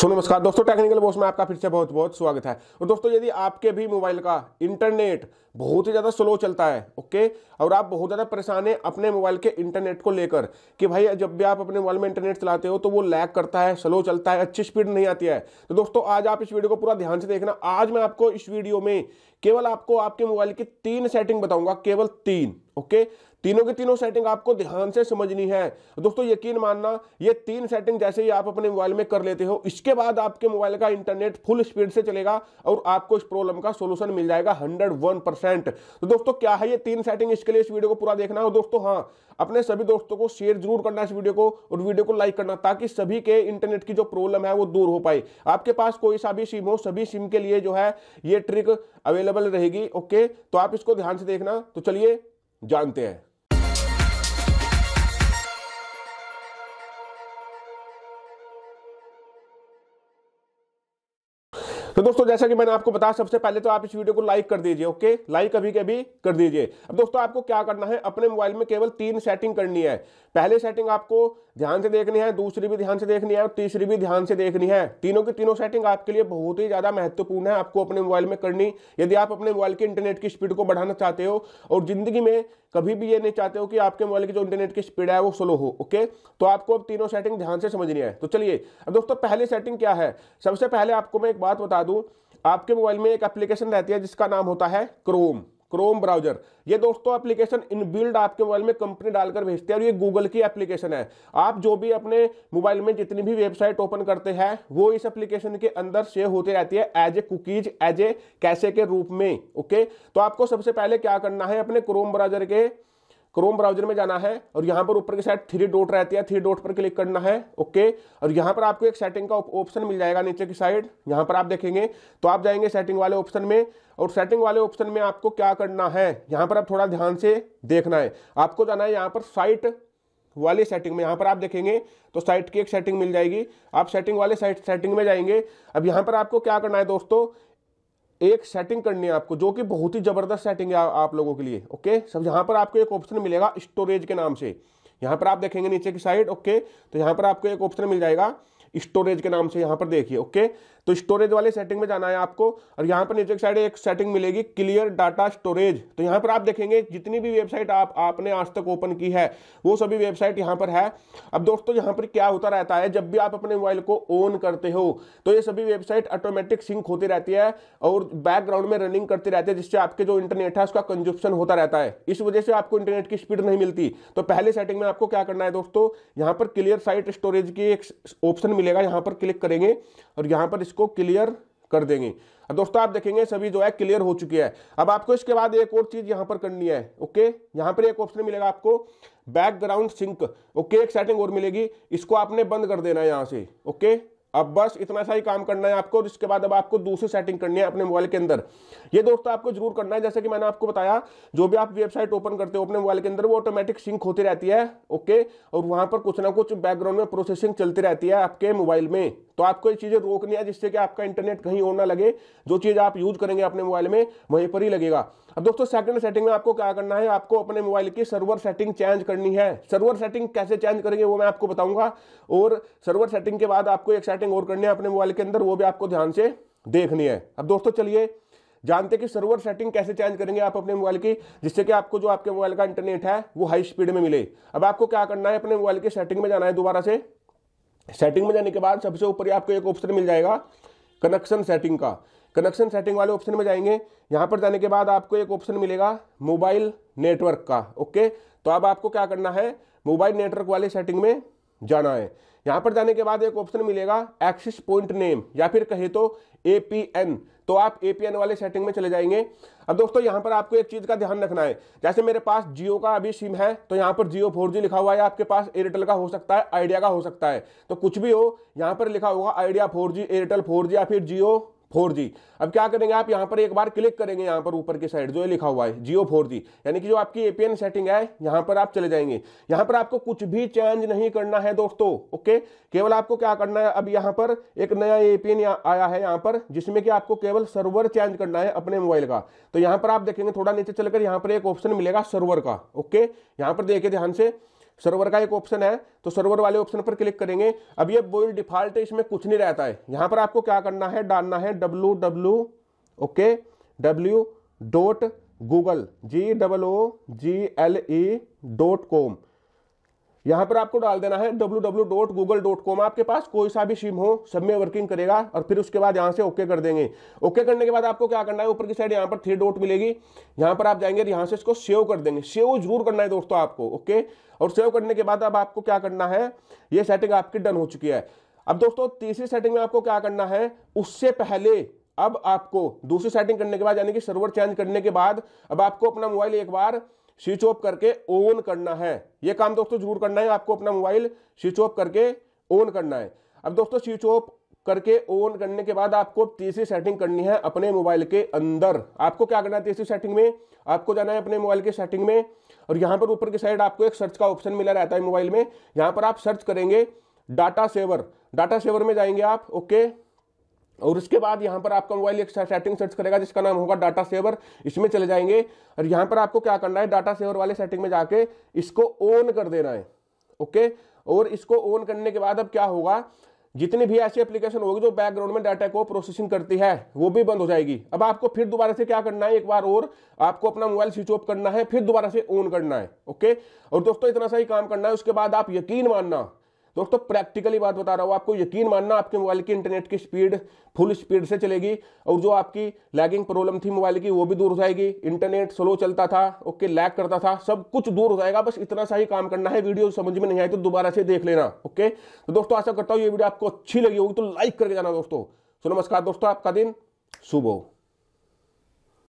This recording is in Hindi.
सो नमस्कार दोस्तों टेक्निकल बॉस में आपका फिर से बहुत बहुत स्वागत है और दोस्तों यदि आपके भी मोबाइल का इंटरनेट बहुत ही ज़्यादा स्लो चलता है ओके और आप बहुत ज़्यादा परेशान हैं अपने मोबाइल के इंटरनेट को लेकर कि भाई जब भी आप अपने मोबाइल में इंटरनेट चलाते हो तो वो लैग करता है स्लो चलता है अच्छी स्पीड नहीं आती है तो दोस्तों आज आप इस वीडियो को पूरा ध्यान से देखना आज मैं आपको इस वीडियो में केवल आपको आपके मोबाइल की तीन सेटिंग बताऊंगा केवल तीन ओके तीनों की तीनों सेटिंग आपको ध्यान से समझनी है दोस्तों यकीन मानना ये तीन सेटिंग जैसे ही आप अपने मोबाइल में कर लेते हो इसके बाद आपके मोबाइल का इंटरनेट फुल स्पीड से चलेगा और आपको इस प्रॉब्लम का सोल्यूशन मिल जाएगा हंड्रेड तो दोस्तों क्या है ये तीन सेटिंग इसके लिए इस वीडियो को पूरा देखना है दोस्तों हाँ अपने सभी दोस्तों को शेयर जरूर करना इस वीडियो को और वीडियो को लाइक करना ताकि सभी के इंटरनेट की जो प्रॉब्लम है वो दूर हो पाए आपके पास कोई सा भी सिम हो सभी सिम के लिए जो है ये ट्रिक अवेलेबल रहेगी ओके तो आप इसको ध्यान से देखना तो चलिए जानते हैं तो दोस्तों जैसा कि मैंने आपको बताया सबसे पहले तो आप इस वीडियो को लाइक कर दीजिए ओके लाइक अभी के अभी कर दीजिए अब दोस्तों आपको क्या करना है अपने मोबाइल में केवल तीन सेटिंग करनी है पहले सेटिंग आपको ध्यान से देखनी है दूसरी भी ध्यान से देखनी है और तीसरी भी ध्यान से देखनी है तीनों की तीनों सेटिंग आपके लिए बहुत ही ज़्यादा महत्वपूर्ण है आपको अपने मोबाइल में करनी यदि आप अपने मोबाइल के इंटरनेट की स्पीड को बढ़ाना चाहते हो और ज़िंदगी में कभी भी ये नहीं चाहते हो कि आपके मोबाइल की जो इंटरनेट की स्पीड है वो स्लो हो ओके तो आपको अब तीनों सेटिंग ध्यान से समझनी है तो चलिए अब दोस्तों पहले सेटिंग क्या है सबसे पहले आपको मैं एक बात बता दूं आपके मोबाइल में एक एप्लीकेशन रहती है जिसका नाम होता है क्रोम क्रोम ब्राउजर ये दोस्तों एप्लीकेशन इनबिल्ड आपके मोबाइल में कंपनी डालकर भेजती है और ये गूगल की एप्लीकेशन है आप जो भी अपने मोबाइल में जितनी भी वेबसाइट ओपन करते हैं वो इस एप्लीकेशन के अंदर सेव होती रहती है as a cookies as a cache के रूप में ओके तो आपको सबसे पहले क्या करना है अपने क्रोम ब्राउजर के क्रोम ब्राउजर में जाना है और यहाँ पर ऊपर के साइड थ्री डॉट रहती है थ्री डॉट पर क्लिक करना है ओके और यहां पर आपको एक सेटिंग का ऑप्शन मिल जाएगा नीचे की साइड यहाँ पर आप देखेंगे तो आप जाएंगे सेटिंग वाले ऑप्शन में और सेटिंग वाले ऑप्शन में आपको क्या करना है यहाँ पर आप थोड़ा ध्यान से देखना है आपको जाना है यहाँ पर साइट वाले सेटिंग में यहां पर आप देखेंगे तो साइट की एक सेटिंग मिल जाएगी आप सेटिंग वाले सेटिंग में जाएंगे अब यहाँ पर आपको क्या करना है दोस्तों एक सेटिंग करनी है आपको जो कि बहुत ही ज़बरदस्त सेटिंग है आ, आप लोगों के लिए ओके सब यहां पर आपको एक ऑप्शन मिलेगा स्टोरेज के नाम से यहां पर आप देखेंगे नीचे की साइड ओके तो यहां पर आपको एक ऑप्शन मिल जाएगा स्टोरेज के नाम से यहां पर देखिए ओके तो स्टोरेज वाले सेटिंग में जाना है आपको और यहाँ पर नीचे साइड एक सेटिंग मिलेगी क्लियर डाटा स्टोरेज तो यहाँ पर आप देखेंगे जितनी भी वेबसाइट आप आपने आज तक ओपन की है वो सभी वेबसाइट यहाँ पर है अब दोस्तों यहाँ पर क्या होता रहता है जब भी आप अपने मोबाइल को ऑन करते हो तो ये सभी वेबसाइट ऑटोमेटिक सिंक होती रहती है और बैकग्राउंड में रनिंग करती रहती है जिससे आपके जो इंटरनेट है उसका कंजुप्शन होता रहता है इस वजह से आपको इंटरनेट की स्पीड नहीं मिलती तो पहले सेटिंग में आपको क्या करना है दोस्तों यहाँ पर क्लियर साइट स्टोरेज की एक ऑप्शन मिलेगा यहाँ पर क्लिक करेंगे और यहाँ पर इसको इसको क्लियर कर देंगे अब दोस्तों आप देखेंगे सभी जो है क्लियर हो चुकी है अब आपको इसके बाद एक और चीज यहां पर करनी है ओके यहां पर एक ऑप्शन मिलेगा आपको बैकग्राउंड सिंक ओके एक सेटिंग और मिलेगी इसको आपने बंद कर देना है यहां से ओके अब बस इतना सा ही काम करना है आपको और इसके बाद अब आपको दूसरी सेटिंग करनी है अपने मोबाइल के अंदर ये दोस्तों आपको जरूर करना है जैसे कि मैंने आपको बताया जो भी आप वेबसाइट ओपन करते हो अपने मोबाइल के अंदर वो ऑटोमेटिक सिंक होती रहती है ओके और वहां पर कुछ ना कुछ बैकग्राउंड में प्रोसेसिंग चलती रहती है आपके मोबाइल में तो आपको ये चीज़ें रोकनी है जिससे कि आपका इंटरनेट कहीं और ना लगे जो चीज़ आप यूज करेंगे अपने मोबाइल में वहीं पर ही लगेगा अब दोस्तों सेकंड सेटिंग में आपको क्या करना है आपको अपने मोबाइल की सर्वर सेटिंग चेंज करनी है सर्वर सेटिंग कैसे चेंज करेंगे वो मैं आपको बताऊंगा और सर्वर सेटिंग के बाद आपको एक सेटिंग और करनी है अपने मोबाइल के अंदर वो भी आपको ध्यान से देखनी है अब दोस्तों चलिए जानते कि सर्वर सेटिंग कैसे चेंज करेंगे आप अपने मोबाइल की जिससे कि आपको जो आपके मोबाइल का इंटरनेट है वो हाई स्पीड में मिले अब आपको क्या करना है अपने मोबाइल की सेटिंग में जाना है दोबारा से सेटिंग में जाने के बाद सबसे ऊपर आपको एक ऑप्शन मिल जाएगा कनेक्शन सेटिंग का कनेक्शन सेटिंग वाले ऑप्शन में जाएंगे यहाँ पर जाने के बाद आपको एक ऑप्शन मिलेगा मोबाइल नेटवर्क का ओके तो अब आपको क्या करना है मोबाइल नेटवर्क वाले सेटिंग में जाना है यहां पर जाने के बाद एक ऑप्शन मिलेगा एक्सिस पॉइंट नेम या फिर कहे तो एपीएन तो आप एपीएन वाले सेटिंग में चले जाएंगे अब दोस्तों यहां पर आपको एक चीज का ध्यान रखना है जैसे मेरे पास जियो का अभी सिम है तो यहां पर जियो फोर लिखा हुआ है आपके पास एयरटेल का हो सकता है आइडिया का हो सकता है तो कुछ भी हो यहां पर लिखा होगा Idea four G Airtel four या फिर जियो फोर जी अब क्या करेंगे आप यहाँ पर एक बार क्लिक करेंगे यहाँ पर ऊपर की साइड जो ये लिखा हुआ है जियो फोर जी यानी कि जो आपकी एपीएन सेटिंग है यहाँ पर आप चले जाएंगे यहाँ पर आपको कुछ भी चेंज नहीं करना है दोस्तों ओके केवल आपको क्या करना है अब यहाँ पर एक नया एपीएन आया है यहाँ पर जिसमें कि आपको केवल सर्वर चेंज करना है अपने मोबाइल का तो यहाँ पर आप देखेंगे थोड़ा नीचे चलकर यहाँ पर एक ऑप्शन मिलेगा सर्वर का ओके यहाँ पर देखिए ध्यान से सर्वर का एक ऑप्शन है तो सर्वर वाले ऑप्शन पर क्लिक करेंगे अब ये बोल डिफॉल्ट है इसमें कुछ नहीं रहता है यहां पर आपको क्या करना है डालना है W W okay W dot Google G double O G L E dot com यहाँ पर आपको डाल देना है www.google.com आपके पास कोई सा भी सिम हो सब में वर्किंग करेगा और फिर उसके बाद यहाँ से ओके कर देंगे ओके करने के बाद आपको क्या करना है ऊपर की साइड यहाँ पर थ्री डॉट मिलेगी यहाँ पर आप जाएंगे यहाँ से इसको सेव कर देंगे सेव जरूर करना है दोस्तों आपको ओके और सेव करने के बाद अब आपको क्या करना है ये सेटिंग आपकी डन हो चुकी है अब दोस्तों तीसरी सेटिंग में आपको क्या करना है उससे पहले अब आपको दूसरी सेटिंग करने के बाद यानी कि सर्वर चेंज करने के बाद अब आपको अपना मोबाइल एक बार स्विच ऑफ करके ऑन करना है ये काम दोस्तों जरूर करना है आपको अपना मोबाइल स्विच ऑफ करके ऑन करना है अब दोस्तों स्विच ऑफ करके ऑन करने के बाद आपको तीसरी सेटिंग करनी है अपने मोबाइल के अंदर आपको क्या करना है तीसरी सेटिंग में आपको जाना है अपने मोबाइल के सेटिंग में और यहां पर ऊपर की साइड आपको एक सर्च का ऑप्शन मिला रहता है मोबाइल में यहां पर आप सर्च करेंगे डाटा सेवर डाटा सेवर में जाएंगे आप ओके okay? और उसके बाद यहाँ पर आपका मोबाइल एक सेटिंग सर्च करेगा जिसका नाम होगा डाटा सेवर इसमें चले जाएंगे और यहाँ पर आपको क्या करना है डाटा सेवर वाले सेटिंग में जाके इसको ऑन कर देना है ओके और इसको ऑन करने के बाद अब क्या होगा जितनी भी ऐसी एप्लीकेशन होगी जो बैकग्राउंड में डाटा को प्रोसेसिंग करती है वो भी बंद हो जाएगी अब आपको फिर दोबारा से क्या करना है एक बार और आपको अपना मोबाइल स्विच ऑफ करना है फिर दोबारा से ऑन करना है ओके और दोस्तों इतना सा ही काम करना है उसके बाद आप यकीन मानना दोस्तों प्रैक्टिकली बात बता रहा हूँ आपको यकीन मानना आपके मोबाइल की इंटरनेट की स्पीड फुल स्पीड से चलेगी और जो आपकी लैगिंग प्रॉब्लम थी मोबाइल की वो भी दूर हो जाएगी इंटरनेट स्लो चलता था ओके लैग करता था सब कुछ दूर हो जाएगा बस इतना सा ही काम करना है वीडियो समझ में नहीं आई तो दोबारा से देख लेना ओके तो दोस्तों आशा करता हूँ ये वीडियो आपको अच्छी लगी होगी तो लाइक करके जाना दोस्तों सो नमस्कार दोस्तों आपका दिन सुबह